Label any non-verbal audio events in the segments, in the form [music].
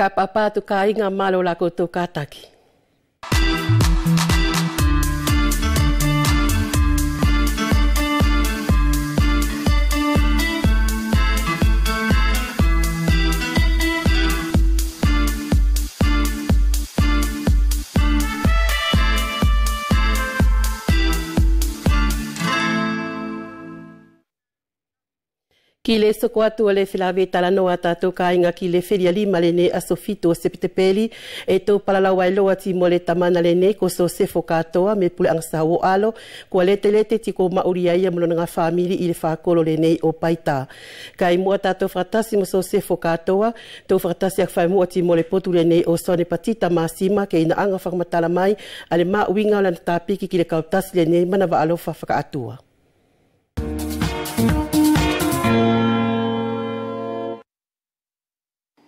ka papa tu ka inga malo la ko tu kataki. ki le soko atu le filave tala no ata to ka inga ki le feria lima le ne aso fito se pite e to palala wai loa ti mo le tamana le ne ko so se fokatoa me pule angsa wo alo ko le tele te ti ko ma uri ai nga famili i le fa le ne o paita ka i mo ata to fratasi mo so se fokatoa to fratasi ak fa mo ti mo le potu le ne o sone patita ma ke ina anga fa mai ale ma winga lan tapiki ki le kautasi le ne mana va alo fa atua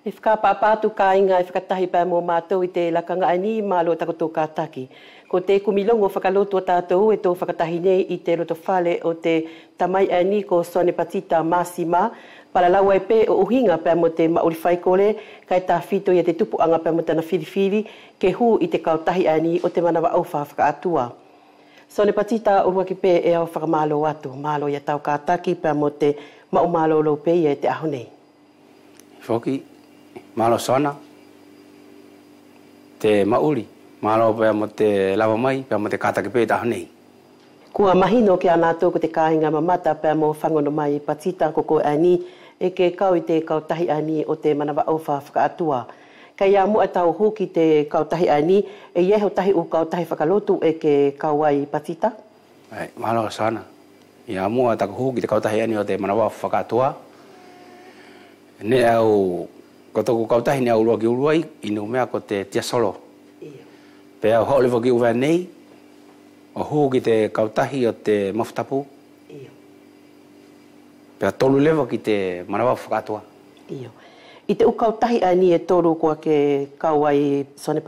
E whakapapatu ka inga e whakatahi pa mō mātou i te lakanga ai ni mālo takoto ka taki. Ko te kumilongo whakaloto tātou e tō whakatahi nei i te roto whale o te tamai ai ni ko Sone Patita Māsima. para lawa e pē o uhinga pa mō te mauri whaikore, kai tā whito i e te tupu anga pa mō tana whiriwhiri, ke hū i te kautahi ai ni o te manawa auwha whakaatua. Sone Patita o ki pē e au whakamālo atu, mālo i a tau ka taki pa mō te maumālo lau pē i te ahonei. Foki. Foki malo sona te mauli malo pe mo te lava mai pe mo te kata ke peta nei kua mahi no ke ana to te kainga mamata pe mo fango mai patita koko ani e ke kau te kau ani o te manawa o fa fa atua ka ia mo atau hoki te kau e tahi ani e ye ho tahi u kau tahi fakalotu e ke kau ai patita ai malo sana ia mo atau hoki te kau tahi ani o te manawa fa ka atua ne au ko toku kautahi ni aurua ki uruai, inu mea ko te tia solo. Pe au haole waki uwe nei, o huu ki te kautahi o te maftapu. Iyo. Pe au tolu lewa ki te manawa whakatoa. Iyo. I te ukautahi a ni e toru kua ke kauai Sone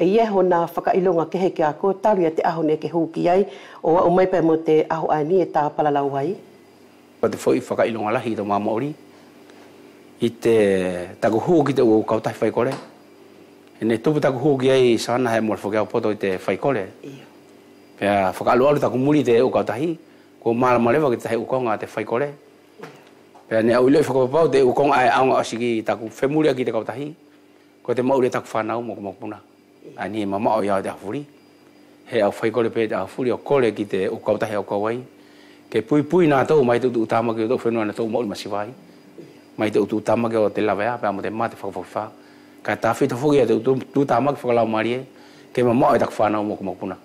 e ieho nā whakailonga kehe ke a kotaru ia te aho ne ke huki ai, o wa umaipa mo te aho a ni e tā palalau ai. Pa te fo i whakailonga lahi i mā maori. Iyo i te taku hūki te kautahi whaikore. E ne tupu taku hūki ai sāna hei mōre whakeau poto i te whaikore. Ia. Pea whakalu alu taku muri te o kautahi, ko māra marewa ki te hei ukonga te whaikore. Ia. Pea ne au ilo i whakapapau te ukonga ai aunga o i taku whemuri aki te kautahi, ko te maure taku whanau mō kumakuna. A ni e mama au iau te hafuri. He au whaikore pe te hafuri o kore ki te o kautahi au kawai. Ke pui pui nā tau mai te tu utama ki te tau whenua nā tau maulima siwai mai te utu tama ke o te lawe a, pia mo te mate whakawhawha. Ka tawhi ta whuki a e te utu tu tama ke whakalau marie, ke ma mao e tak whanau mo kumakuna.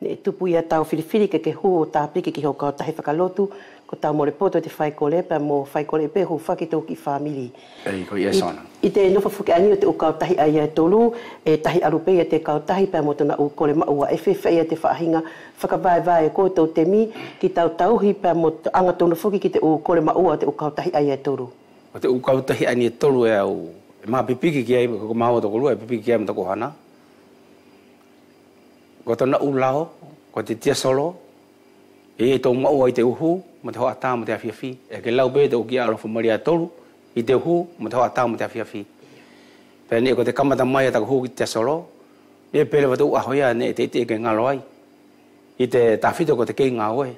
Ne tupu ia tau whiriwhiri ke ke hu o tāpiki ki hau kau tahi whakalotu, ko tau mo repoto te whaikole, pa mo whaikole pe pehu whaki tō ki whamili. E ko i esona. I te nofa whuki anio te o kautahi ai e tolu, e tahi arupe e te kautahi, pa mo tona ma maua e whewhai e te whaahinga, whakabae vai e koutou te mi, ki tau tauhi pa mo anga tono whuki ki te ukole maua te o kautahi ai e tolu. O te ukautahi ai e tolu e au, e maa pipiki ki ai, ko maa o e pipiki ki ai mta kohana. Ko tona ulao, ko te tia solo, e e tau maua i te uhuu, ma te hoata ma te afiafi e ke lau be te o kia rofu maria tolu i te hu ma te hoata ma te afiafi pe ne ko te kamata mai ata hu ki te solo e pele vatu a hoia ne te te ke ngalo ai i te tafito ko te ke ngao e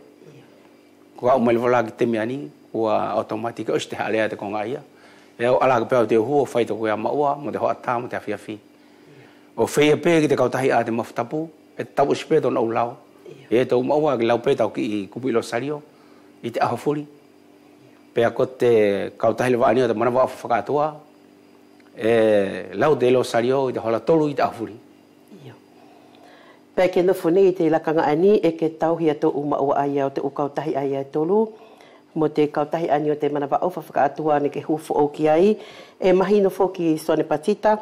ko au mai vola ki te miani o automatic o ste alea te konga ia e au ala pe te hu o fai te ko ia maua ma te hoata ma te afiafi o fei pe ki te kautahi a te maftapu e tau spedo no lau e te mau ki lau pe tau ki kupilo sario i te ahofuri. Pea ko te kautahile wa anio te mana wa whakatoa. E, lau te lo sario i te hola i te ahofuri. Ia. Pea ke nofu ne i te lakanga ani e ke tauhi ato uma ua ai au te ukautahi ai ai tolu. Mo te kautahi ani o te mana wa ufa whakatoa ne ke hufu o ki ai. E mahi nofu ki sone patita.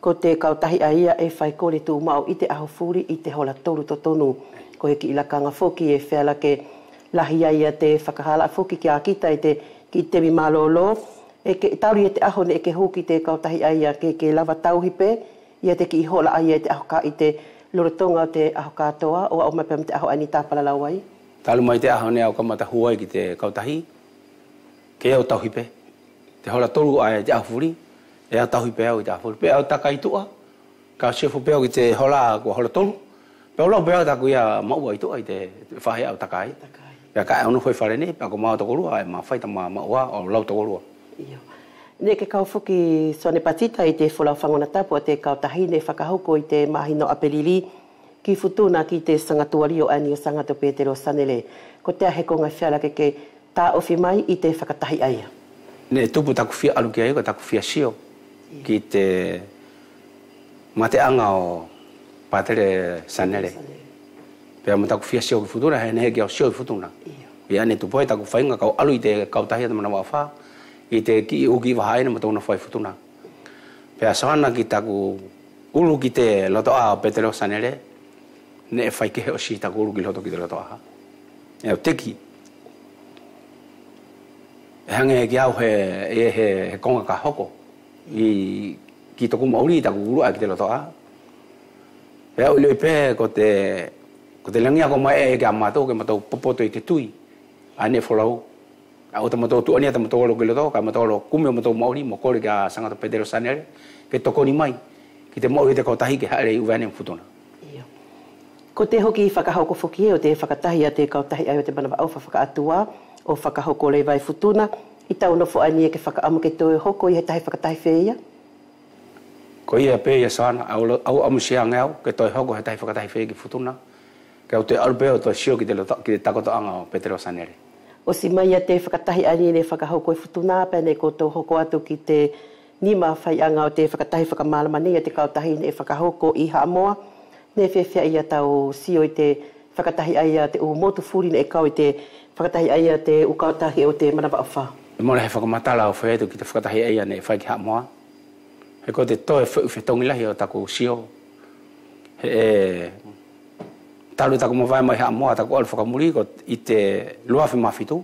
Ko te kautahi ai e whai kore tu uma au i te ahofuri i te hola tolu to tonu. Ko he ki ilakanga fo ki e whealake. Ia lahi ai a te whakahala a fuki ki a kita i te ki te mi malolo. E ke, tauri e te aho ne e ke hoki te kautahi ai ia ke, ke lava tauhipe i a te ki ihola ai e te aho ka i te loretonga o te aho katoa o au mapema te aho ani tāpala lau ai. Talu mai te aho ne au kamata huai ki te kautahi ke au tauhipe. Te hola tolu ai a te aho furi e a tauhipe au i te aho furi. Pe au takai tua ka shifu peo ki te hola kua hola tolu. Pe au lau peo taku ia maua i tua i te whahe au takai. Takai. Ya ka ono foi fare nei pa ko ma to e ma fai ta ma ma wa o lau to koru. Io. Ne ke kau fuki so ne patita ite fo la fanga ta po te ka ta hine fa ka hoko ite ma hino apelili ki futuna ki te sanga tuari o ani sanga to petero sanele. Ko te he ko nga fiala ke ke ta o fi mai ite fa ka tahi ai. Ne to puta ku fi alu ki ai ko ta ku fi asio ki te mate anga o patere sanele pe amata ku fia sio futura hene ke sio futuna ye ane tu poeta ku fainga ka alu ite ka ta hiata mana wafa ite ki u gi wa hene mata una fai futuna pe asana ki ta ulu ki te loto a petero sanere ne fai e ke o shita ku ulu ki loto ki loto a e te ki hange ki au he e he konga ka hoko i ki to mauri ta ku ulu a ki te loto a Pea ulioi pē ko te ko te langi ako mai e ga mato ke mato popo to te tui ane folau a o te mato tu ane te mato lo gelo to ka mato lo kumio mato mauri mo kore ga sanga to pedro sanel ke toko ni mai ki te mauri te ko tahi ke hare u vane futona ko te hoki i whakahoko whoki e o te whakatahi a te kautahi ai o te manawa au whakaatua o whakahoko lei vai futuna i tau fo ai nie ke whakaamu ke tue hoko i he tahi whakatahi whēia? Ko ia pēia sāna au amusia ngau ke tue hoko he tahi whakatahi whēia ki futuna. Kau te arpeo to shio ki te, lo, ki te takoto anga o Petero Sanere. O si mai a te whakatahi ani ne whakahoko e futunā pēne ko tō hoko atu ki te nima whai anga o te whakatahi whakamālama ni a te kautahi ne whakahoko i Hamoa. Ne whewhia ia tau sio i te whakatahi ai a te uumotu furi ne e kau i te whakatahi ai a te ukautahi o te manawa o wha. E mora he whakamatala o whaetu ki te whakatahi ai a ne whai ki Hamoa. He ko te toi whetongilahi o taku sio. He, e, talu ta kuma vai mai ha mo ta kwal foka muri ko ite lua fi mafitu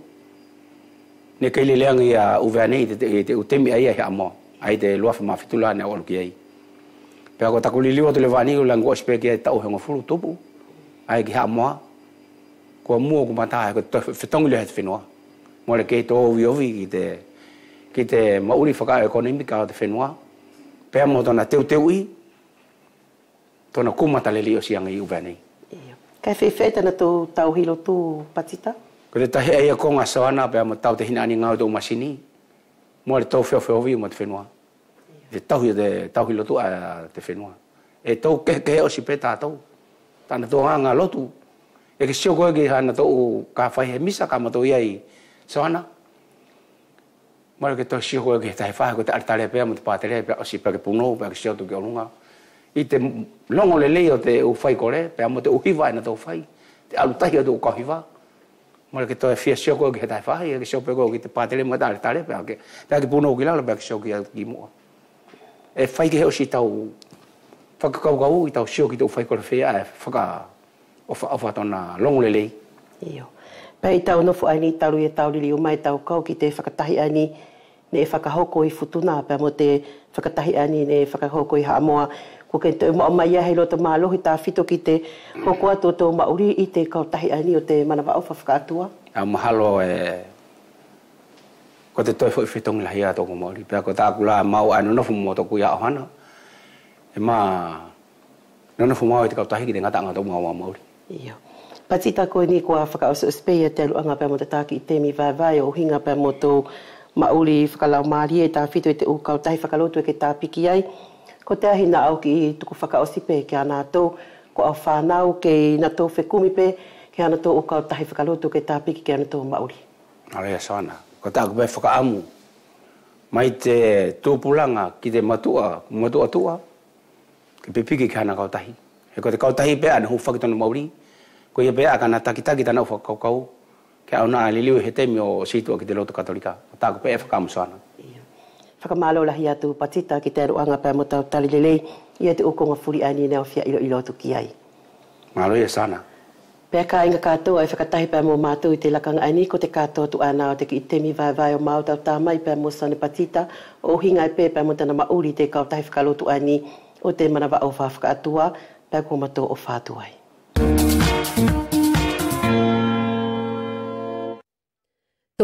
ne kele le lang ya u vane ite te te utemi ai ha mo ai te lua fi mafitu la ne ol ki ai pe ko ta kuli liwa tole vani ko lango spe ke ta o hengo fulu tupu ai ki ha mo ko mu ko mata ko to fitong le het fino mo le ke to vi vi ki te ki te mauri foka ekonomika te fino pe mo tona teu teu i tona kumata le li o si ang i u vane Kai fe feta na tu tau hilo tu patita. Ko te tahi ai ko ngasa ana pe am tau te hina ni ngau do masini. Mo le tau feo feo vi mo te fenua. Te tau hilo te tau hilo tu a te fenua. E tau ke ke o si peta tau. Tana tu anga lotu. E ke sio koe ki hana tau ka fai he misa ka mato iai so ana. Mo le ke tau sio koe ki tahi fai ko te aritare pe am te pātere pe o si pe ke punou pe ke sio tu ke olunga. Mo i te longo le leo te u kore, pe amo te uhiwa ena te fai, te alutahi o te ukohiwa. Mo le ke toe fia sioko ki he tai fai, e ke sioko ko ki te pātere mga tāre tāre, pe ake, te ake puno uki lalo, pe ake sioko ki a ki mua. E fai ki heo si tau, whaka kau kau i tau sioko ki te u kore fia, e whaka ofa ofa tona longo le lei. Iyo. Pe i tau nofu ai ni taru e tau lili umai tau kau ki te whakatahi ai ne whakahoko i futuna, pe amo te whakatahi ai ne whakahoko i haamoa, ko ke te mo mai hai lo te malo hita fito ki te hoko ato to mauri i te ka tahi ani o te mana o fa atua a mahalo e ko te toi fo fito ngla hia to ko mauri pea ko ta kula mau ano no fu mo to ku ya hana e ma no no fu fumo te ka tahi ki te ngata ngata mo mauri iyo Patita ko ni ko afaka o spea e te lu anga pe mo te taki temi vai vai o hinga pe mo to mauli fakalau maria e tawhitu e te ukau tai fakalotu e ke tāpiki ai ko te ahina au ki tuku whakaosi pe ki ana tō, ko au whānau ki na tō whekumi pe, ki ana tō o kau tahi whakalotu ki tāpiki ki ana tō mauri. Nareia sāna, ko tā kupai amu. mai te tōpulanga ki te matua, matua tua, ki pepiki ki ana kau tahi. He ko te kau tahi pe ana hu whakitonu mauri, ko ia pe a kana takitaki tana u whakaukau, ki au nā liliu he temi o situa ki te loto katolika. Ko tā kupai e whakaamu sāna. Yeah whakamalo lahi atu patita ki te aruanga pēmo tau tali lelei i atu ukonga furi ani nei fia ilo ilo atu ki ai. Malo ia e sana. Pēkā inga kātua ai e whakatahi pēmo mātou i te lakanga ani ko te kātua tu ana o te ki itemi vai vai o mao tau tāmai pēmo sane patita o hinga i e pē pēmo tana mauri te kautahi whakalotu ani o te manawa o whawhaka atua pēkua mato o whātuai.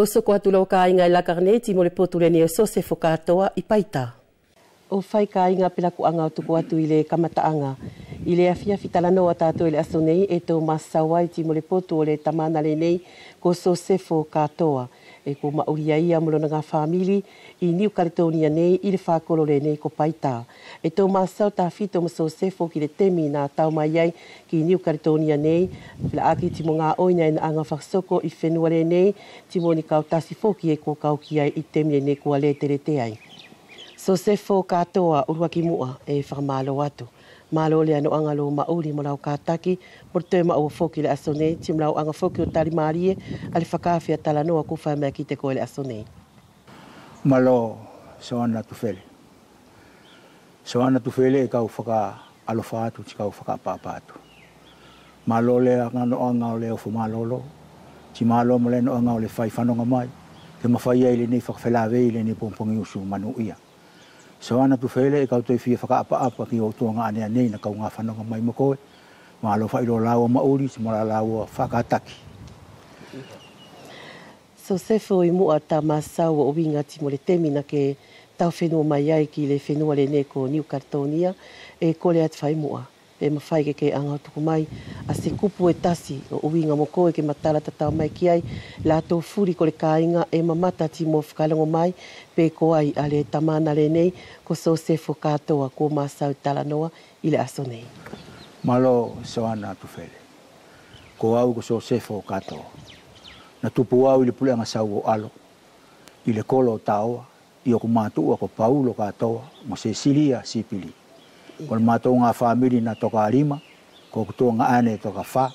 tosoko atu lau kāinga i lakarne ti mo le potu le nio sose whakatoa i paita. O whai pila ku anga o tuku atu i le kamata anga. I le afia fitalano a tātou i le aso nei e tō masawai ti mo le potu tamana le nei ko sose whakatoa. katoa e ko mauri ai a mulo ngā whamili i New Caledonia nei i le whakolo le nei ko paita. E tō mā sau tā whito mā sau sefo ki le temi nā tau mai ai ki niu Caledonia nei la aki timo ngā oina e ngā whakasoko i whenua le nei timo ni kau tasi fōki e ko kau ki ai i temi nei ko ale tere te ai. So sefo kātoa urua ki mua e whakamalo atu malole ano anga lo ma uri mo lau kataki por te ma o foki le asone tim lau anga foki o tari marie ale faka fia tala no aku fa ki te ko le asone malo so ana tu fel so ana tu fel e kau u faka alo fa tu ka u faka pa pa malole anga no anga le o fuma lolo ti malo mo le no anga le fai mai te ma fa nei le ni fa fela le ni pom pom usu manu ia so ana tu fele e kau te fia faka apa apa ki o tonga ane ane na kau ngafa no mai mo koe ma lo fai lo lawa ma uri si mora lawa faka taki so se fo i mua ta masa o winga ti mo le temi na ke tau fenua mai ai ki le fenua ale ne ko niu kartonia e kole at fai mua e mawhai ke kei anga tuku mai. A se kupu e tasi o uinga mo koe ke matala ta tau mai ki ai. La tō furi ko le kāinga e mamata ti mō whakalango mai. Pē ko ai a le tamana le nei ko so se fo kātoa ko mā sau tala noa i le aso nei. Malo so ana tu where. Ko au ko so se fo kātoa. Na tupu au i le pulenga sau o alo. Ile kolo tāua. Ia ku mātua ko paulo kātoa. Mo se silia sipili. Si ko le matou ga famili na tokalima kokutua ga ane toka fa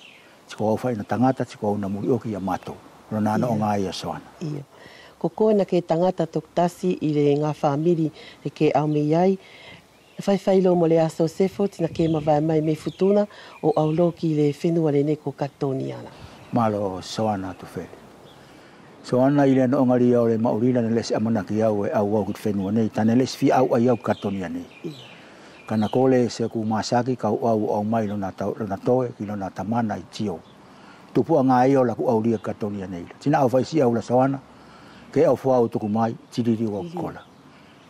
tikou fai na tagata tikou na mulioki ia matou lona anooga ia soana kokoe na ke tagata tokutasi i le ga famili le ke aumei ai faifai lo mo le aso sefo tina ke mavae mai me futuna o aulō ki le fenua lenei ko katoni ana malo soana atufele soana i le anoogalia o le maurina na lesi amanaki au e auau ki le fenua nei tana lesi fiaau ai au katoni anei yeah kana kole se ku masaki ka u au au mai lona tau lona toe ki lona tamana i tio. Tupu a ngai o laku au lia katoni nei Tina au faisi au la sawana, ke au fua au tuku mai, tiriri wa kukola.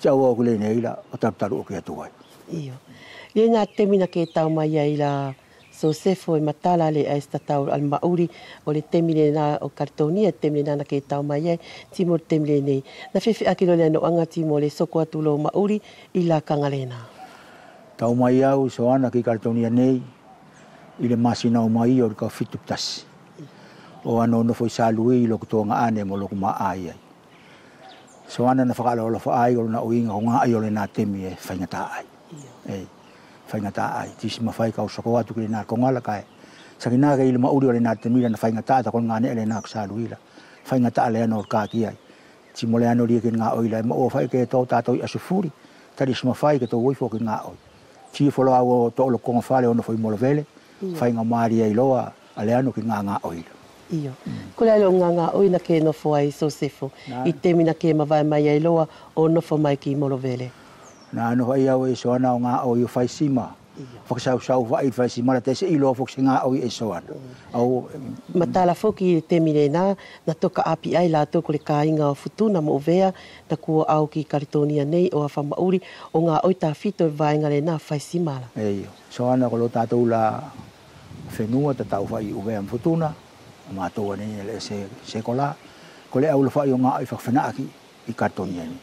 Tia au au kule nei la, o taru taru o kia tuai. Iyo. Ie ngā temina ke tau mai ai la so sefo e matala le a esta tau al mauri o le temine na o kartonia temine na ke tau mai ai timo temine nei. Na fefe akilo le anoanga mo le so soko lo mauri i la kangalena. Iyo tau mai au so ana ki kartonia nei i le masina o mai o ka fitu ptas. o ano no foi salui lo ko tonga ane mo lo ma ai ai so ana na faka lo fo ai na uinga nga ai o le na temi e fa ai e fa ai ti si ma fai ka so atu ki na ko nga e la kai sa ki na ga ilma uri o le na temi na fa nga ta ta ko le na ko la fa nga ta le no ka ki ai ti mo le ano ri ki nga o ile mo o fa ke to ta to asufuri ta si ma fai ke to uifo fo ki nga o chifo lo hago todo lo con fale uno foi molvele fai nga maria i loa ale ki nga nga oil io mm. lo nga nga oil na ke no foi so sefo i termina ke ma vai mai i loa o no fo mai ki molvele na no ia au i e so na nga o yo fai sima fok sa sa fa i fa si mara te se i lo fok singa o i so au mata la fok te mine na toka api ai la to kole ka inga futu na mo vea na ku au ki kartonia nei o fa mauri o nga oita ta fito e va inga le na fa si e yo so an ko lo ta la fenua te tau fai uwe am futuna, ma tō ane se, se kola, ko au le fai o ngā i whakwhanaaki i kartonia ni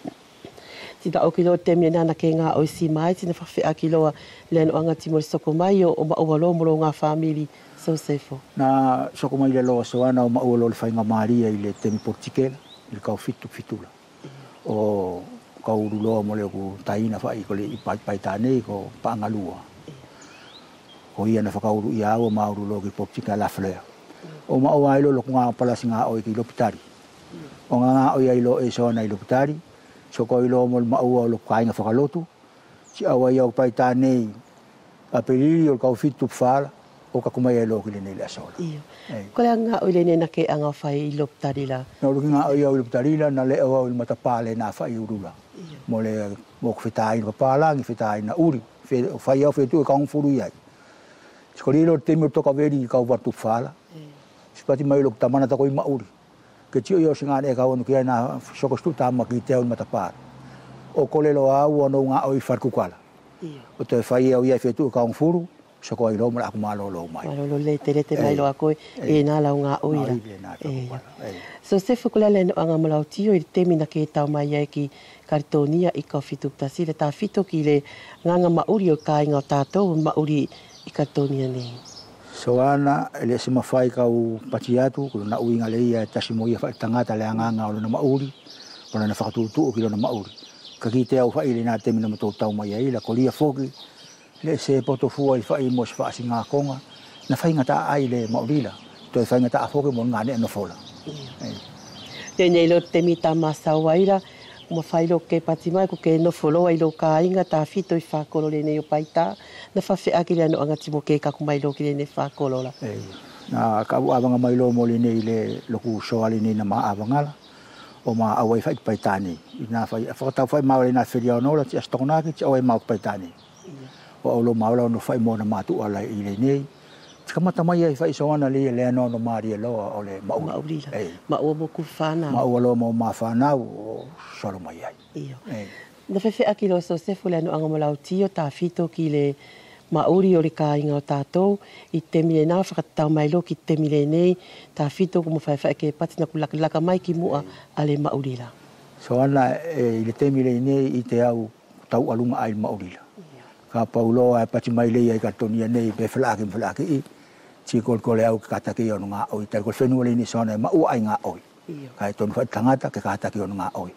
tina o kilo te mi nana ke nga o si mai tina fa fe a kilo le no anga timo soko mai o ma o lo mo lo nga family so sefo na soko mai le lo so ana o ma lo le fa nga maria ile te mi portikel il ka fitu fitula o ka uru lo mo le ku taina fa i ko le ipa pa tane ko pa lua ko ia na fa ka uru ia o ma uru lo ki portikel la fleur o maua o ai lo lo nga pala singa o ki lo pitari o nga nga o ia lo e so na i pitari so ko ilo mo ma uo lo kai nga fakalotu si awa ia pai ta a perili o kau fitu fala o ka kuma ia lo ki nei la sola io ko la nga o lene na ke anga fai lo tarila no lo nga o ia lo tarila na le o lo mata pale na fai urula mo le mo ko e fita ai pa la ni na uri fe fai o fe tu ka un furu ia ko lo te mo to ka veri ka o fala Sipati mai lo tamana ta koi mauri ke tio yo singa ne ka wonu kiana shoko shtu ta ma kite on mata par o kole lo a u ono nga oi far kukala o te fai o ia fetu ka un furu shoko ai lo mala ku malo lo mai lo lo e le tere te mai lo ako e na la nga oi ra so se fu kula le no nga mala o tio i te mina ke ta mai ai ki kartonia i ka fitu ta si le ta fitu ki le nga nga ma uri o ka inga tato ma uri i kartonia nei So ana ele se mafai u patiatu ko na uinga inga leia ta si mo ia ta le anga nga na mauri ko na fa tu ki na mauri ka kite au faile na te mina mo tau mai ai la ko lia foki le se poto fu ai fa i mo fa si nga konga na fainga ta ai le mauri la to fa e ta foki mo nga ne no fola te nei lo te mita masa waira ma fai lo ke pati mai ko ke no folo ai lo ka inga ta fito i fa kolo nei o paita na fa fe akile no anga tibo ke ka kumai lo ke nei fa kolo na ka bu avanga mai lo mo le nei le lo ku so ali nei na ma avanga la o ma awai fa i paita ni i na fa fa ta fa ma na fe dia no la ti astona ki o e ma paita ni o lo ma lo no fa mo na ma tu ala i le nei Tika mata mai ai whaiso ana le le lea no no maari e loa o le maua. Maua rila. Hey. Maua moku whana. Maua loa mo ma whana o soro mai ai. Iyo. Hey. fe fefe aki lo so sefu le anu anga mo lau tio ta fito ki le mauri o le ka inga o tātou i te mire nā whakatau mai lo ki te mire nei ta fito kumo whai whai ke patina ku laka, laka mai ki mua hey. ale mauri la. So e, le te mire nei i te au tau alunga ai mauri la ka paulo ai pati mai le ai katonia nei pe flaki flaki i chi kol kol au ka ta ki onga o i tal ko fenu le ni sona ma u ai nga oi ka ton fa tangata ka ta ki onga oi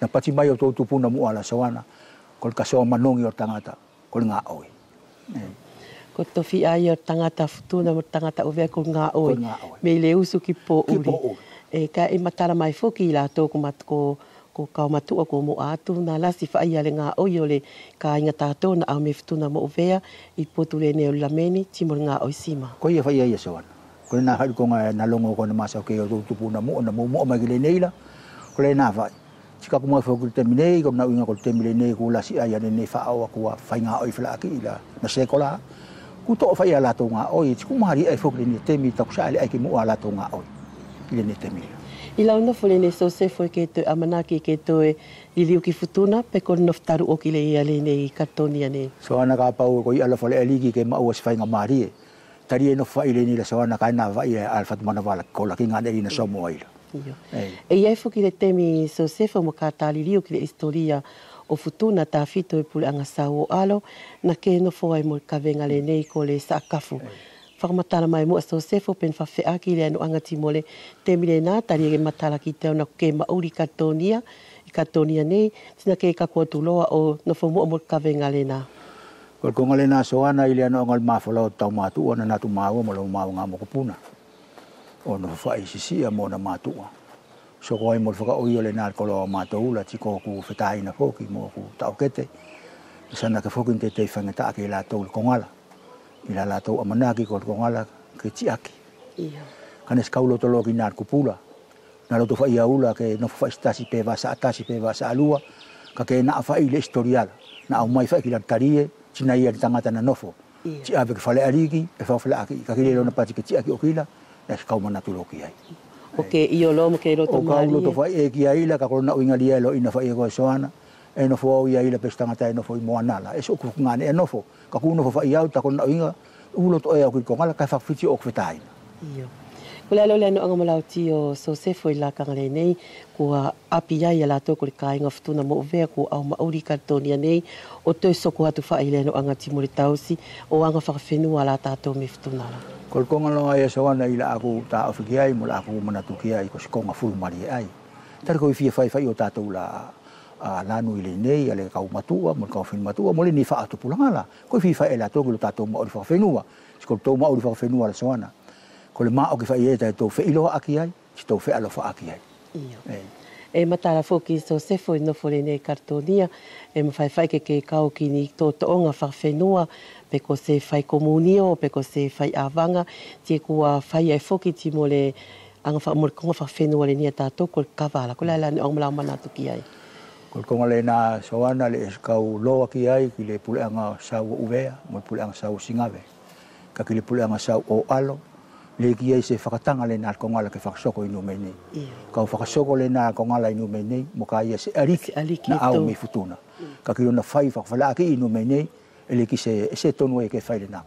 na pati mai o tu puna mu ala sawana kol ka so manongi o tangata kol nga oi ko to fi ai o tangata futu na tangata o ve ko nga oi me le usu ki po uri e ka e matara mai foki la to ko mat ko ko kau matu ko mo atu na la si fai le nga o yo le ka inga tato na au meftu na mo vea i potu le ne lameni ti mo nga o sima ko ia fai ia sewan ko na ha ko nga e, na longo ko na masa ke yo tu pu na mo na mo mo ma gile neila ko le na fai tika ko mo fo ko te mine ko na inga ko te mine ne ko la si ia ne fa au ko fai nga o fla ki ila na se ko la ku to fai la to nga o i ku mari ai fo ko ni te mi ta sa ai ki mo ala to nga o ile ne te mi I la una fole nei sose foi ke te amana ki ke toe i liu ki futuna pe kon noftaru o ki le ia le nei katonia ane. So ana ka pau ko i ala fole e ligi ke maua si whainga maari e. Tari e no fai le nei la so ana ka ina vai e alfat mana wala ko la ki ngā na so mua ila. E iai fo le temi so sefo mo ka tali liu ki le historia o futuna ta fito e pule anga sa o alo na ke no fo mo ka venga le nei ko le sa kafu whakamatana mai mua so sefo pen whawhea ki lea nuanga timole te mire nā tari ege matala ki teo na ke mauri katonia i katonia nei tina ke kakua tuloa o na whu mua mua kawe ngale nā Kwa kunga le nā soana i lea no ngal mafalao tau mātua na natu māua mo lau māua ngā mokupuna. O no whai sisi a mō na mātua. So kwa i mo whaka o le nā kolo o mātou la tiko ku whetahina fōki mō ku tau kete. Sana ka fōkin te te whangata ake i lātou le kongala. la tau amanaki kolokogala ke tiaki kane skaulo toloki na kupula na loto fai aula ke no fai stasi pe va sa atasi pe va sa alua ka ke na fai le historial na au mai fai kilan tarie na ia tangata na nofo ti ave ke fale aliki e fa fale aki ka ke le na pati ke ti aki okila na skau mana toloki ai Oke, ke iyo lo mo ke lo to mari o kaulo to fai e ki ai la ka ko na uinga dia lo ina fai soana e no fo ia ila pe tangata e no fo mo anala e so ku ngane e nofo ka kuno fa iau ta kona inga ulo to ia ko ngala ka fa fiti ok fitai io ko la lole no anga mala o so se foi la ka ngale nei ko a api ia ia la to ko ka inga futu na mo ve ko au ma uri ka tonia nei o to so ko atu fa ile no anga timuri tausi o anga fa fenu ala ta to mi futu na ko ko ngalo ia so ana ila aku ta ofi ai mo la aku mana tu ki ai ko sko ma fu mari ai tar ko fi fa fa io ta to la a lanu ile nei ale kau matua mo kau fin matua mo le ni fa atu pula ngala ko fi fa ela to ko ta to mo fa fenua ko to mo fa fenua le soana ko le ma o ki fa ieta to fe ilo aki ai ki to fe alo fa aki ai e matara foki so se foi no fole nei kartonia e ma fai fai ke ke kau ki ni to to onga fa fenua pe ko se fai komunio pe ko se fai avanga tie ko a fai e foki ti mo le anga fa mo ko fa fenua le ni ta to ko kavala ko la la ngomla ma na to ki ai le na soana le loa ai ki anga sau uvea, mo pula anga sau singave. Ka les le anga sau o alo, le fait se le na la ke fakshoko inu me nei. Ka whakasoko le na la inu me nei, ia se ariki, na au mi futuna. Ka lona aki inu se, e ke na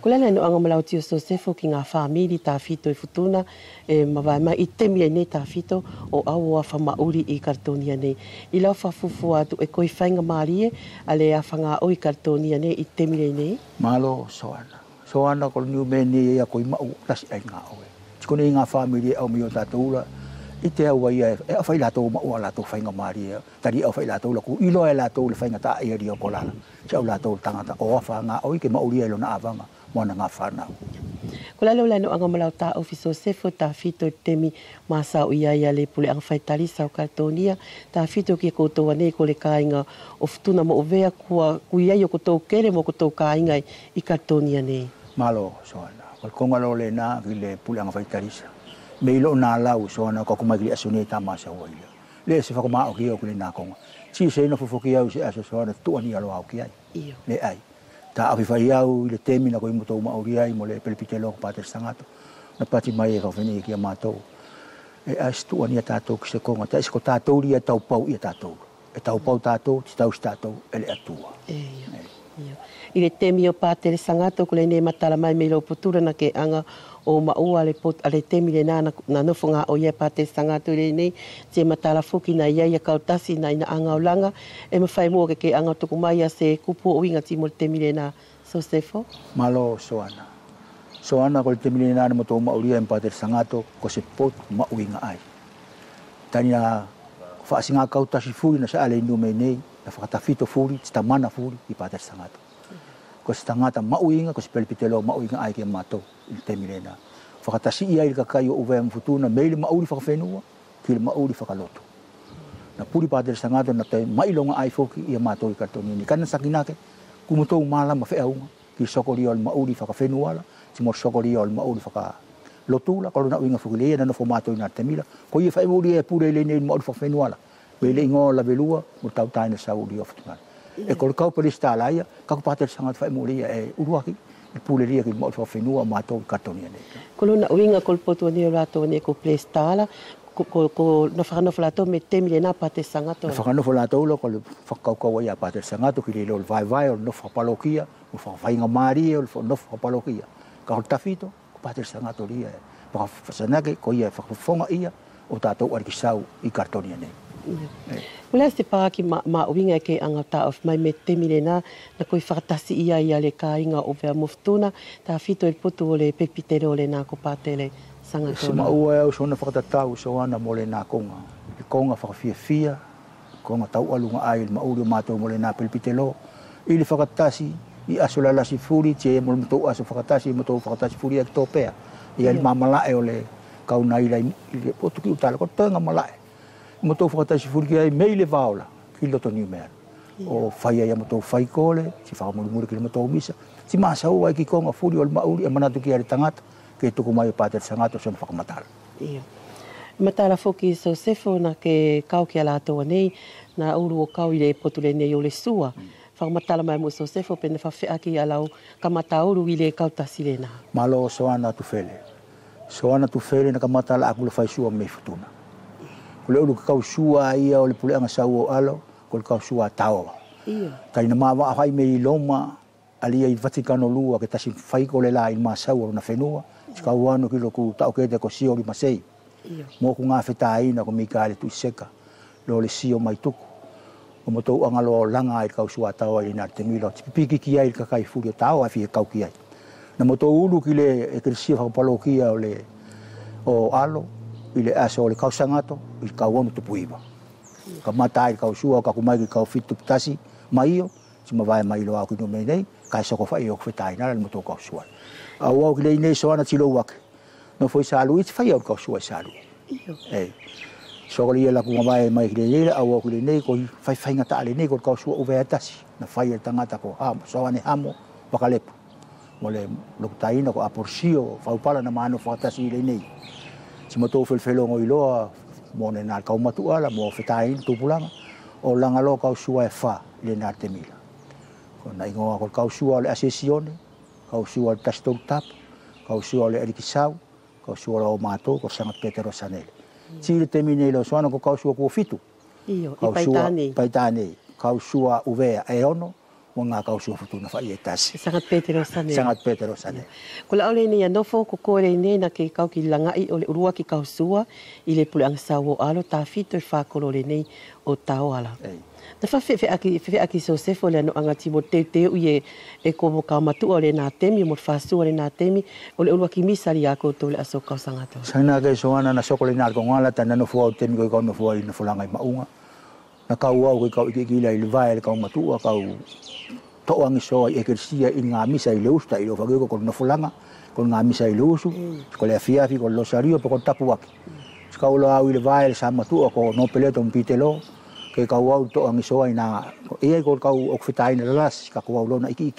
Ko lele no anga mala o tio so sefo ki ngā whāmiri tā whito i e futuna, e mawai mai i temi e nei tā whito o au a whama uri i kartonia nei. I lau whafufu atu e koi whainga mārie, ale a whanga o i kartonia nei i temi e nei. Malo soana. Soana kolo niu me nei e a koi mau rasi ai ngā oe. Tiko nei ngā whāmiri e au mi o tātou ura, i te aua ia e a whai lātou ma ua lātou whainga mārie, tari e a whai lātou laku ilo e lātou le whainga tā e a rio kolana. Tiau lātou tangata o awha ngā oe ke mauri e lona avanga mo na ngafana ko la lola no anga mala ta ofiso se fo ta fito temi masa o ia ia le pole anga fai tali sa kartonia ta fito ki ko to ne ko le kainga of tu na mo ve ku ku ia ko to kere mo ko to kainga i kartonia ne malo so na ko ko nga lola na ki le pole anga fai tali sa me lo na la u so na ko ku ma ki asune ta masa o ia le se fa ko ma o ki o ku le na ko chi se no fo fo ki au se aso so na tu ani alo au ki ai le ai ta afi fai au le temi na koi mutou maori ai mo le pelipite loko pate sangato na pati mai e kawhini e kia mātou e as stu ani a tātou ki se konga ta isko tātou ri a tau pau i a tātou e tau pau tātou ti tau si tātou e le atua Ile e. i le temi o pate le sangato kule ne matala mai me putura na ke anga o ma ua le pot ale temi le nana na nofunga o ye pate sanga tu le nei te matala fuki na ia ia kautasi na ina anga ulanga e ma fai ke keke anga to mai a se kupo o inga timo le temi le na so sefo? Malo soana. Soana ko le temi le nana mato o ma uria e sanga to ko se pot ma uinga ai. Tani na faasinga kautasi fuli na sa ale me nei na whakatafito fuli, tamana fuli i pate sanga to ko si tangata mauinga ko si pelipitelo mauinga ai ke mato il temirena fa kata si ia il kakai o uvem futuna meili mauri fa fenua ki le fa kaloto na puli pa der sangata na te mai longa ai foki ki ia mato i karto ni kana sakina ke kumoto mala ma feau ki sokori ol mauri fa fenua la si e e mo sokori ol mauri fa lotu la kalau nak ingat na dan nofo mato ina temila ko ia fa mo dia pure le ni mo fa fenua la Bila ingol la belua, bertau tanya saudi of tuan e ko ka pa sta la ia ka ko pater sanga fa mo ria e urua e ki e pule ria ki mo fa fenu a mato ka toni ne ko lo na winga ko po to ni ra to ni ko ple sta la ko ko no fa no fa to me te mi na pater sanga to fa no fa la to lo ko fa ka ka wa ia pater sanga to ki le lo vai vai o no fa pa lo ki o fa vai nga mari o no fa pa lo ki ka ta fito ko pater sanga to ria e pa fa sanga ko ia fa fonga ia o tatou arikisau i kartonia nei. Ule se paa ki ma uinga ke angata of mai me te mire na, na koi whakatasi ia ia le ka inga o vea muftuna, ta fito il e putu o le pepitere o le nā ko pātele sanga tōna. Se ma ua eau sona whakatatau sa wana mo le nā konga. I konga whakafia konga tau alunga ai il mauri o mātou mo le nā pelpitelo, i le whakatasi, i asola lasi furi, tse e mo le mtou aso whakatasi, i mtou whakatasi furi a ki tōpea. Ia il mamalae o le kauna ila i le potuki utala, kotoa nga malae mo tou fata si fulki ai mei le vaola ki loto ni mer o fai ai mo tou fai si fa mo mo ki mo tou misa si ma sa wa ki konga fuli o ma uri amana tu ki ari tangat ke tu ko mai pater sangat so fa matal ia e matala foki so sefo na ke kau ki ala to nei na uru o kau ile potule nei ole sua fa mm. matala mai mo so sefo pe ne fa fe aki ala o kamata uru ile kau ta silena malo so ana tu fele so tu fele na kamata ala ku fa sua me futuna ko le ulu ka ia o le puleaga sau alo kol le kausua tao ia taina mavaa fai me iloma ali ai vatikano lua ke tasi fai ko le la i masau o na fenua sikau anu ki loku taokete ko sio lima sei mo ku ga fetāina ko mika ale tuiseka lo le sio mai tuku o motou agaloa o laga ai le kausua tao ai na lina tegila tipipikiki ai le kakaifuli furio tao afi e kauki ai na mo to ulu ki le e krisio fa palo ki o le o alo i le aso o le kausagato i le kauono puiva ka mata ai le kausua o kakumai ki kaufit tupitasi ma io simavae mai lo aukino meinei kaesoko faʻi oko na le matou kausua auau ki leinei soana no foi sa luit fai faiau le kausua i salui e soko leia laku gavae mai ki leinei la auau ki leinei ko faifaigataa lenei ko le o uvea tasi na fai le ngata ko a soane hamo fakalepu mo le lokutaina ko aporosio faupala na mano fakatasi le nei si mato fel felo ngoi loa mo ne na kau matu ala mo fetain tu pulang o langa lo kau suai fa e le na te mila ko na i ngoa ko kau suai le asesione kau suai tasto tap kau suai le erikisau kau suai o mato ko sangat petero sanel Tire te mine ilo suana ko kau sua kua fitu. Iyo, i paitane. Paitane, kau sua uvea e ono, ko nga ka usu futu na fa yetas sangat petero sane sangat petero sane ko la ole ni no fo ko ko le ni na ke ka ki langa i ole urua ki ka usu i le pulang sa wo alo ta fito fa e ko le ni o ta ala na fa fe fe aki fe fe aki so se fo le no anga timo te te u ye e ko mo ka ma tu ole na temi mo fa su ole na temi ole urua ki misa ri ako to le aso ka sanga to sanga ke so ana na so ko le na ko ngala ta na no fo o temi ko ka no fo ai no fo langa i ma unga na kau au ki kau iki ki lai lwai le kau matua kau to ang so e kersia in nga misa i leusta i lofa ko kon folanga kon nga misa i leusu mm. ko le fia fi kon lo sario po kon tapu wak ska ulo au le vai sa matu ko no pele ton pitelo ke e ka wau to ang so ina e ko ka ok fitai na las ka ko lo na ikik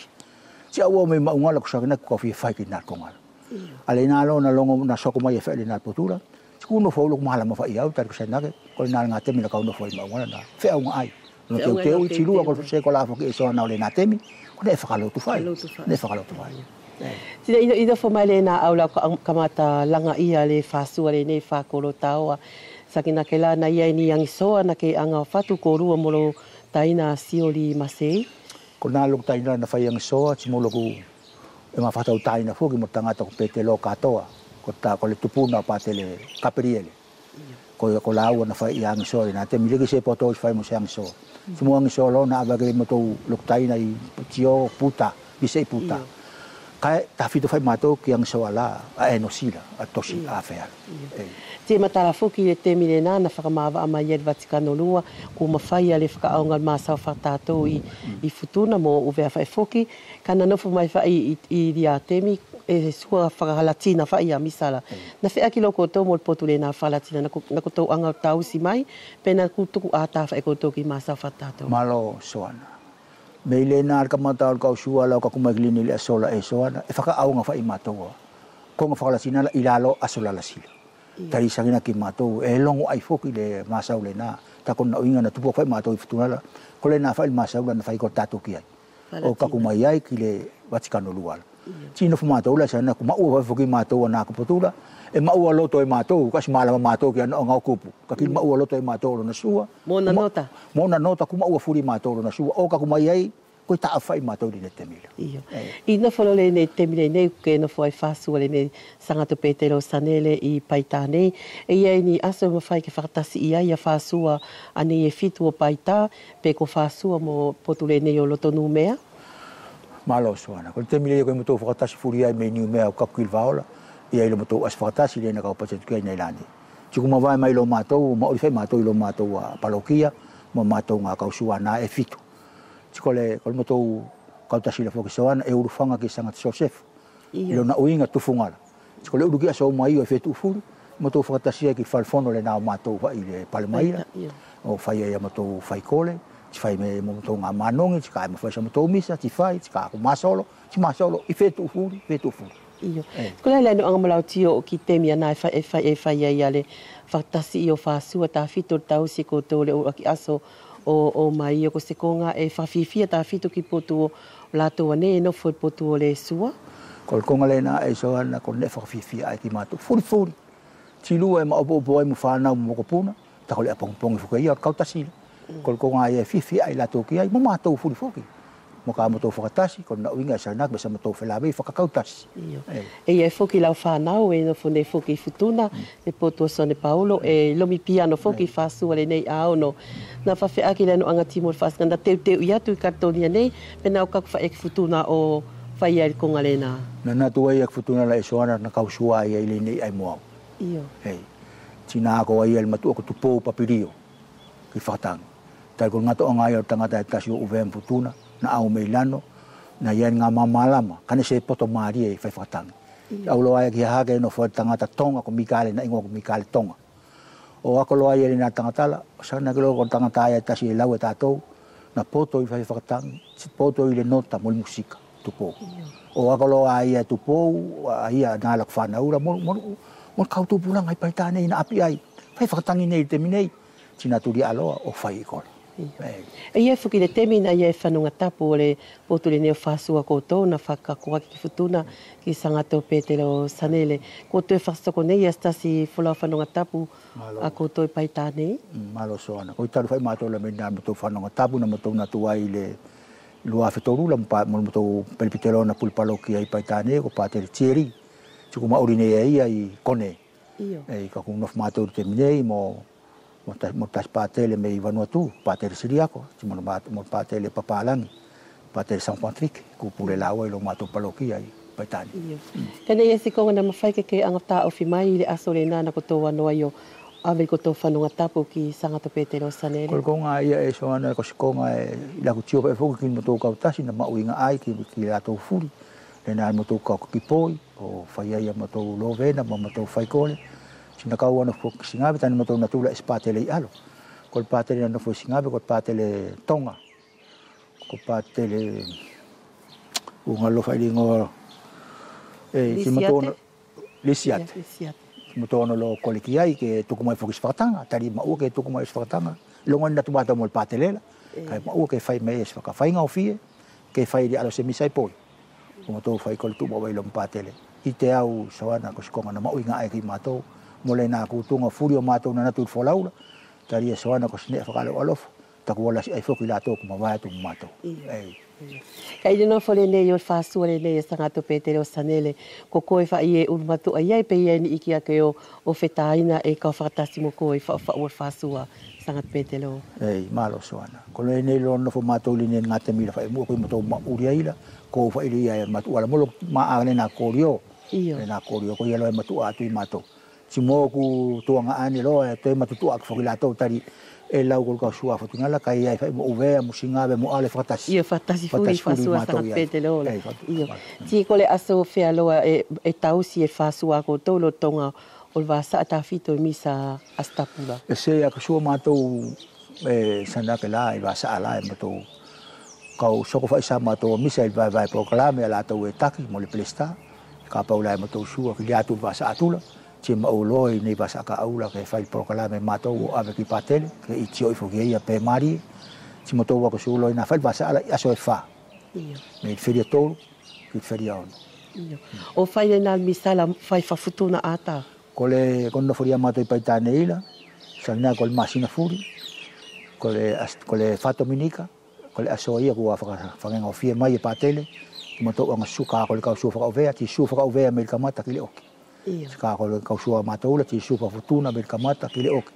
si au me ma ngala ko sa na ko fi fai ki na mm. ale na lo na longo na soko mai e le na potura Kuno fau lo kumala ma fa iau tar ko sa na ko na ngate na ka no fo ma ngala na fe au no te te i tiru a se ko la fo ke so na ole na temi ko le fa lo tu fa le fa lo tu fa Tira ido ido fo mai lena au la kamata langa ia le fa su ale nei fa ko lo taua saki na kela na ia ni ang soa na ke anga fa tu ko ru mo lo taina sioli masei ko na lo taina na fa ang soa ti mo lo ku e ma fa taina fo ki mo tanga to pe te lo ka toa ko ta ko le tupuna pa te le kapriele ko ko la au na fa ang soa na te mi le ki se po to fa mo se ang soa Semua ngi solo na abagi moto luktai na tio puta, bisa puta. Ka ta fitu fai mato ki ang sawala a enosila a tosi a fea. Eh. Te matara fo ki le te mine na fa mava a mai el Vaticano lua ku ma fai ale fa au ngal ma sa fa tato i i futuna mo u ve fa foki kana no fo mai fa i i dia temi e sua whakahalatina wha ia misala. Mm. Na whea ki loko tō mōl potu le nā whalatina, na kotou anga tau si mai, pēnā ku tuku ātāwha e kotou ki māsa whatātou. Malo soana. Me i le nā arka mata au kau shua lau kakuma i glini le asola e soana, e whaka au ngā wha i mātoua. Ko ngā whakalatina la ilalo asola la sila. Yeah. Tari sangina ki mātou, e longo ai fōki le māsa au le nā, ta kona uinga na tupua whai mātou i whutunala, ko le nā whai māsa au la na whai kō tātou ki ai. O kakuma i ai ki le watikano luala. Tino fu mato la sana ku mau fu e e ki mato na ku putula. E mau alo to mato ka si mala mato ki no nga kupu. Ka ki mm. mau alo to e mato lo na sua. Mo na nota. Mo na nota ku mau fu ri mato na sua. O ka ku mai ai ko ta fa i mato di ne temila. Io. I no fu le ne temila ne ku no fu fa su le ne sanga to petelo sanele i paitane. E ia ni aso mo fa ki fa ta si ia ia fa sua ani e fitu o paita pe ko fa sua mo potule ne yo lo mea maloosoana ko le temi lei koe matou fakatasi fulia mei niu mea o kaku ilvaola ia i lo matou asi fakatasi lei na kaupasi atuki ai nai lani tiku mavae mai lo matou ma oli fai lo mato wa palokia ma matou ga kausuana e fitu tiko le ko le matou kautasi la soana e ulufaga ki sagata josef e lo na uinga tufugala tiko le uluki aso uma io e fetuufulu matou fakatasi ai ki falfono na mato wa le palmaira o fai ai a matou faikole ti fai me mo to nga manong ti kai mo fai sa to misa ti fai ti ka ko masolo ti masolo i fe to fu fe to fu io ko le no nga mala ti o ki te na fa fa fa e ya ya le fa ta si io fa su ta fi to ta u si ko to le o ki aso o o mai io ko se ko nga e fa fi fi ta fi to ki potu la to ne no fo potu le su ko ko le na e so na ko le fa fi fi ai ki ma to fu fu ti lu e ma bo bo mo fa na mo ko puna ta ko le pong pong fu ko ia ka ta si kol ko ngai e fi fi ai la toki ai mama tau fu foki mo ka mo tau fa tasi kon na winga sa nak besa mo tau fa la be fa ka tasi e ia e foki la fa na we no fo ne e foki futuna mm. e po to so ne paolo e mm. lo mi piano foki fa mm. su le nei a no na fa fe aki le no anga timor fa skanda te te ya tu kartonia nei pe na o ka fa ek futuna o fa ia ko ngalena na na tu ai ek futuna la e so na ka su ai le nei ai mo io e tina ko ai el matu ko tu po papirio ki fatang tai kun ngato ngai o tanga tai e tasio uven putuna na au meilano na yen nga mamalama kane se poto maria e fai fatang yeah. Mm. au loa ki hage no fo tanga tonga ko mikale na ingo ko mikale tonga o ako loa yeri na tanga tala sa na gelo ko tanga tai e tasio e lau e tatou na poto i fai fatang poto i le nota mo musika tupo yeah. o ako loa e ia tupo ia na lak fa ura mo mo mo kau tupo na ngai pai tane ina api ai fai fatang nei te minei tina aloa o fai i E ia fuki le temi na ia e whanunga tapu o le potule neo fasua ko tō na whakakua ki futuna ki sangato pētele o sanele. Ko tō e whasako nei ia stasi whulau whanunga tapu a ko tō e paitane? Mm, malo soana. Ko i taru whai mātou la mena me tō tapu na matou na tuai le lua whetoru mo mātou pelipitelo na pulpalo ki ai paitane ko pātere tieri. Tiko maurine e ia ia ai kone. Iyo. E ka kumunof mātou te minei mo mo pas patele me iwa no tu patele siriako ci mo ba mo patele papalan patele san patrick ku pure la oilo mato palokia ai patani mm. tene yesi ko na mo fai ke ke angata ta ofi mai le asole na ko to wano ayo ave ko to fanu nga tapu ki sanga to petelo sanele ko nga ia e so ana ko ko nga e la ku tio pe e fu ki mo to ka ta sina ma uinga ai ki ki la to fu le na mo to ka ki poi o fai ia mo to lo vena mo mo to fai kole sinakau wana fu singabe tan moto na tula espatele alo kol patele na fu singabe patele tonga kol patele unga lo fa lingo e ki moto na lisiat moto na lo kolikia i ke tuku mai fokus fatanga tari ma que ke como mai fatanga longo na tu mata mol patele la o e. fai me es que fai o fie que fai di alo semisai poi moto fai col tu bailo vai patele i te au sawana ko na ma inga ai matou mole na ku tunga furi o mato na natu folaula tari e soana ko sne fa kale olof ta ku wala ai foki la to ku ma tu mato ai kai de no fole le yo fa su le le sa nga to pete o sanele ko ko fa ie u mato ai ai pe ie ni iki a o fetaina e ka fa ta simo ko fa fa o fa su sa pete lo ei malo soana ko le ne lo no fo mato li ne nga te mira fa mo ko mato ma uri ai la ko fa ile ia mato wala mo ma a na ko rio ena ko kōrio, ko ia loe matu atu i matu. timo ku tuanga ani lo e te matutu ak fo la tau tari e eh, la kol ka sua fo tinga la kai ai mo uve mo singa mo ale fatasi ia fatasi fu ni fa sua sa pete lo eh, ia ti kole aso fe alo e e tausi e fa sua ko to lo tonga ol va sa ta fito e mi sa asta pula e se ia ka sua ma to e sanda ke la e va sa ala e mo to kau soko fa ma to mi sa vai proklame ala to e taki mo le plesta ka paula e mo to sua ki va sa atula tia ma ulo i nei vasa ka aula ke fai proklame mato o ave ki patel ke i tio i fuki eia pe mari tia ma tau wako su ulo i na fai vasa ala i aso e fa me i feria tolu ki feria ono o fai e nal misala fai fa futuna ata kole kondo furia mato i paita neila sa nina kol masina furi kole kole fa dominica kole aso ia ku afa fa ngofie mai e patel ma tau wako su ka kole ka su fa ovea ti su fa ovea me kamata ki le oki Se ka ko ka shua mata ula ti shupa fortuna bel kamata ki le ok.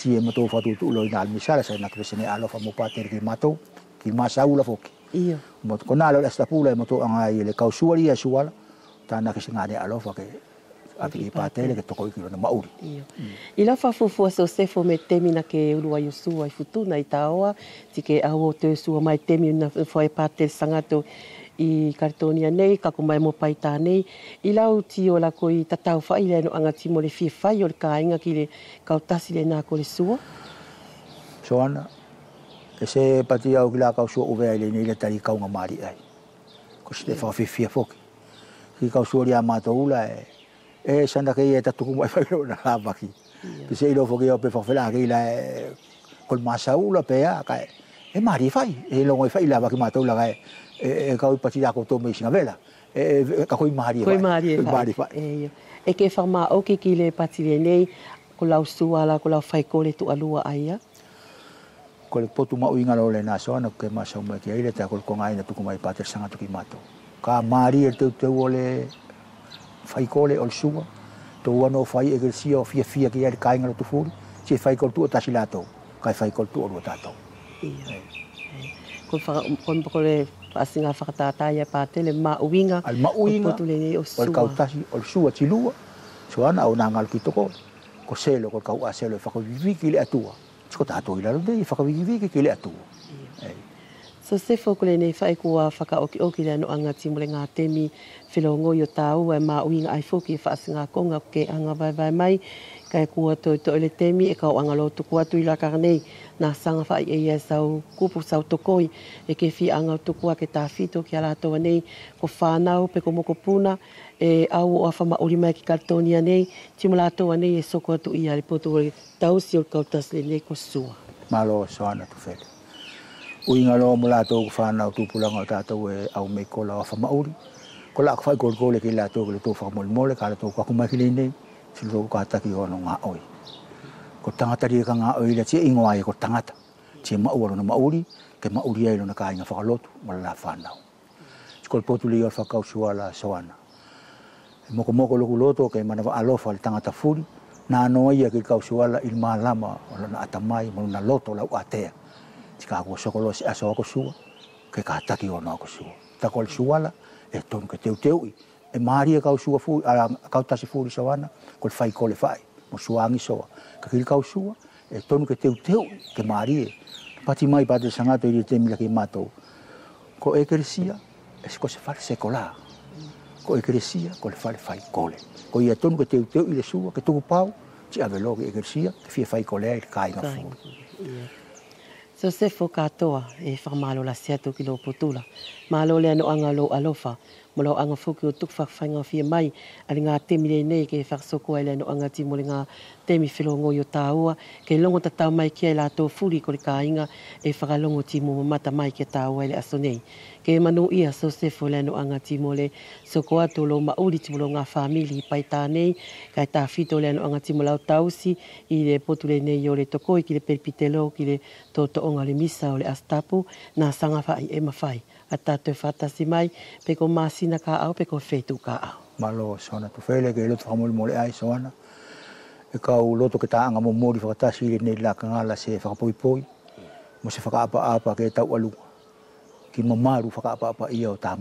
Ti e mato fa tu lo ina almisala sa na kresene alo fa mo pater ki mato ki masa ula fo ki. Iyo. Mo ko na lo sta pula e mato anga i le ka shua ri shua la. Ta na kresene ale alo fa ke ati ki pater ke toko ki na mauri. Iyo. Mm. Ila fa fu fu so se fo me temi na ke ulu ayu shua i futuna i taoa ti ke awo te shua mai temi na fo e pater sangato i kartonia nei, ka kumai mo pai tā nei. I lau ti o la koi tatau whai le no angati mo le fie whai o le kāinga ki le kautasi le nā ko le sua. Soana, e se pati au ki la kau sua uwe ai le nei le tari kaunga maari ai. Ko si te yeah. Mm. whawhi fie whoki. Ki kau sua ria mātou ula e, e sanda ke i e tatuku mai [laughs] whai rona kā waki. Yeah. Se i lo whoki au pe whawhela la i la e kol masa ula pe a kai. E, e maari whai, e longoi e whai la waki mātou la kai. E, E, e, e, e ka upati ya ko to me singa vela e ka ko mari e mari bari fa e e ke fama o ke ki le pati le nei ko la usu ala ko la fai ko le to alua ai ya ko le potu ma uinga lo le na so no ke ma sa mo ke ile ta ko ko ngai na tu ko mai pater sanga tu ki mato ka mari e te te o le fai ko le o to wa no fai e ke si o fia fia ke ia ka inga lo tu fu si fai ko tu ta silato ka fai ko tu o lo tato ko fa ko le asinga fakata taia e pa tele ma uinga al ma uinga e o tule o sua o kautasi o sua tilua soana au na ngal kitoko ko selo ko kau aselo fako viviki le atua tsko ta to ilalo de fako viviki ke le atua so se foko le nei fai kua faka oki oki le no anga timule nga temi filongo yo tau e ma uinga ai foki fa e singa konga ke anga vai vai mai kai ko to to le temi e ka anga lo to kua tu ila karnei na sanga fa i e ia sau kupu sau tokoi e ke whi angau tuku a ke tā whito ki ala atoa nei ko whānau pe ko moko puna e au o awha ma uri mai ki kartonia nei ti to atoa nei e soko atu i a ripoto o tau si o kautas le nei ko sua. Malo o soana tu whetu. Ui ngā loa mula atoa ko whānau tupulanga o tātou e au me ko la awha ma uri. Ko la akwhai gorgole ki la atoa ko le tōwha mole mole ka la tōwha kumakilei nei. Sulu tōku kātaki hono ngā oi ko tangata ri e ka nga oila che ingo ai e ko tangata che ma uaro na mauri ke mauri ai na kainga fa lotu wala la fa na ko potu li or fa ka usua la soana e mo ko mo ko lu lotu ke mana alo fa tangata fun na no ai ke ka usua la il malama wala na atamai mo na lotu la uate che ka ko so ko lo si aso ko su ke ka ta ki ona ko su ta ko suala e ton ke teu teu e maria ka usua fu ka ta se fu soana ko fai ko le fai mo suangi so ka kil ka usua e tonu ke teu teu ke mari e pati mai pa de sanga te te mi la ke mato ko e kersia e ko se fal se kola ko e kersia ko le fal fai kole ko ia tonu ke teu teu i le sua ke tu pau ti ave lo ke kersia ke fie fai kole e kai na fu so se fo ka toa e fa malo la sia to ki lo potula malo le no angalo alofa mo lo anga fuku tuk fa fa fi mai ali nga te mi nei ke fa so ele no anga ti mo nga filo ngo yo taua ke longo ta mai ke la to fuli ko ka e fa longo ti mo mata mai ke taua ele aso ke manu ia so se fo no anga ti mo le so ko to lo ma uli ti mo nga family pai ka ta fi le no anga ti mo la ta i le potu le nei yo le to ko i ki le perpitelo ki le to to misa o astapu na sanga fa i e ma a tātou whātasi mai, pe ko māsina ka au, pe ko whetu ka au. Malo, sona, tu whele ke lotu whakamori mole ai, sona. E ka u lotu ke tāanga mō mōri whakatasi, ili nei laka ngāla se whakapoi poi, mo se whakaapa apa ke tau alu. Ki mamaru māru whakaapa apa ia o tā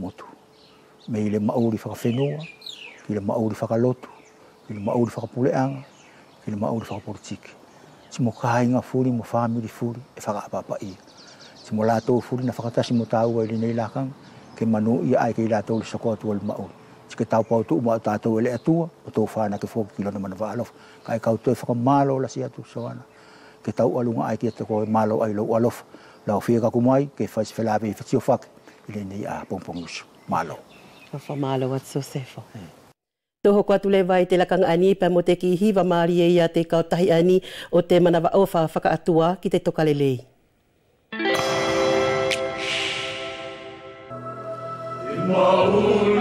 Me ile mauri whakawhenua, ile mauri whakalotu, ile mauri whakapuleanga, ile mauri whakapolitiki. Si mō kāinga fuli, mō whāmiri fuli, e whakaapa apa ia se mo lato fuli na fakata si mo tau ai nei lakang ke manu ia ai kei lato le sokoa tu le mau se ke tau pau tu mo ta tau le atu o to fa na ke fo kilo na manu valof kai kau tu fa malo la sia tu soana ke tau alunga ai ke te ko malo ai lo alof la ofia ka kumai ke fa se fela ve fa si nei a pom pom us malo fa so sefo Tō hoko atu le vai te lakang ani pa mo te ki hiva maari e ia te kautahi ani o te manawa o wha whaka atua ki te tokalelei. Paulo.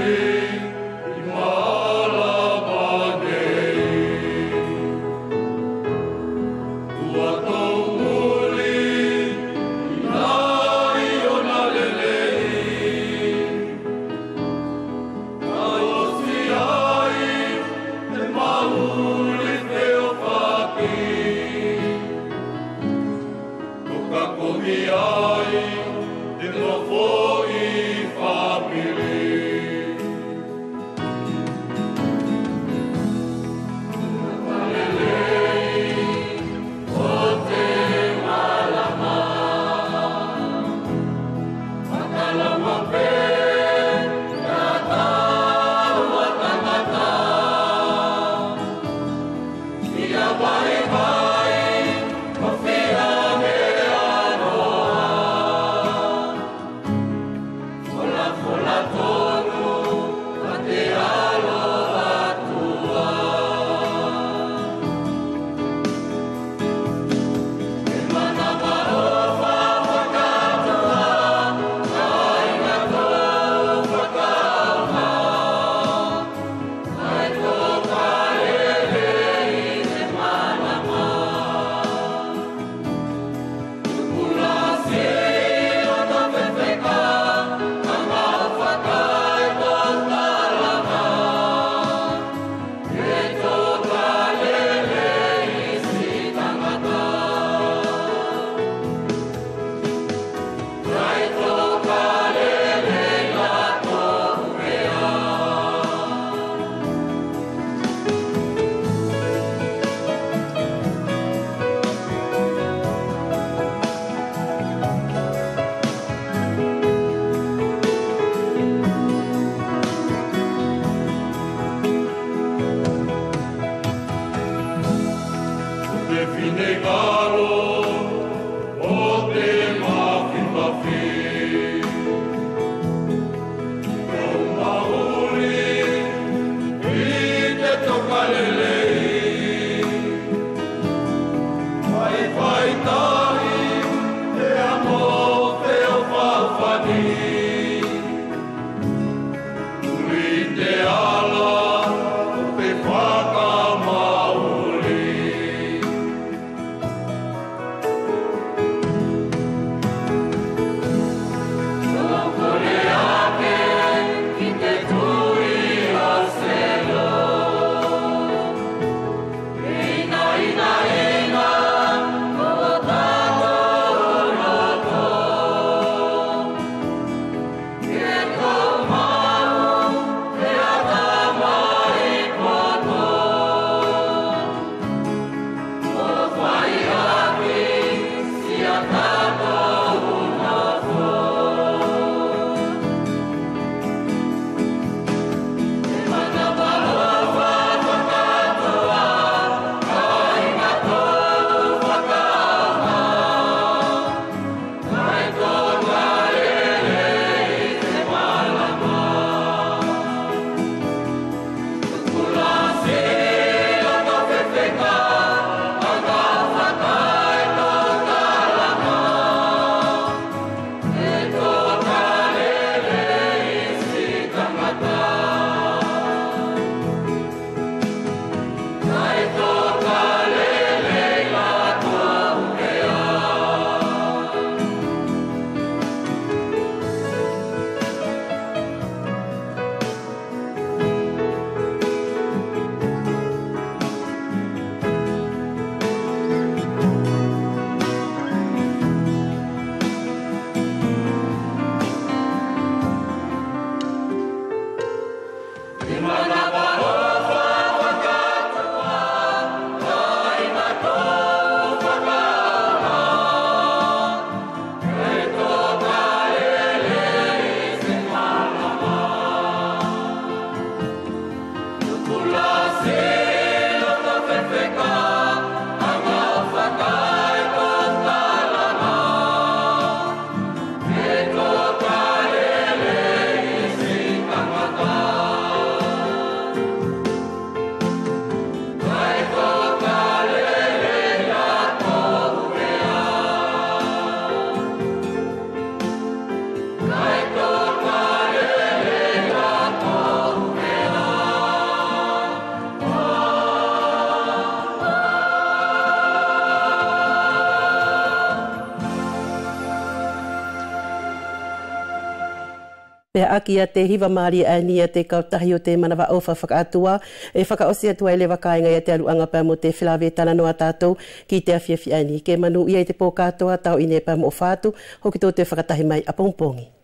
aki a te hiva maari a ni a te kautahi o te manawa ofa whakaatua e whakaosi atua i le kāinga i a te aluanga pa mo te whilawe tala noa tātou ki te awhiawhi a ni. Ke manu ia i te pō katoa tau i ne pa mo whātu hoki tō te whakatahi mai a pongpongi.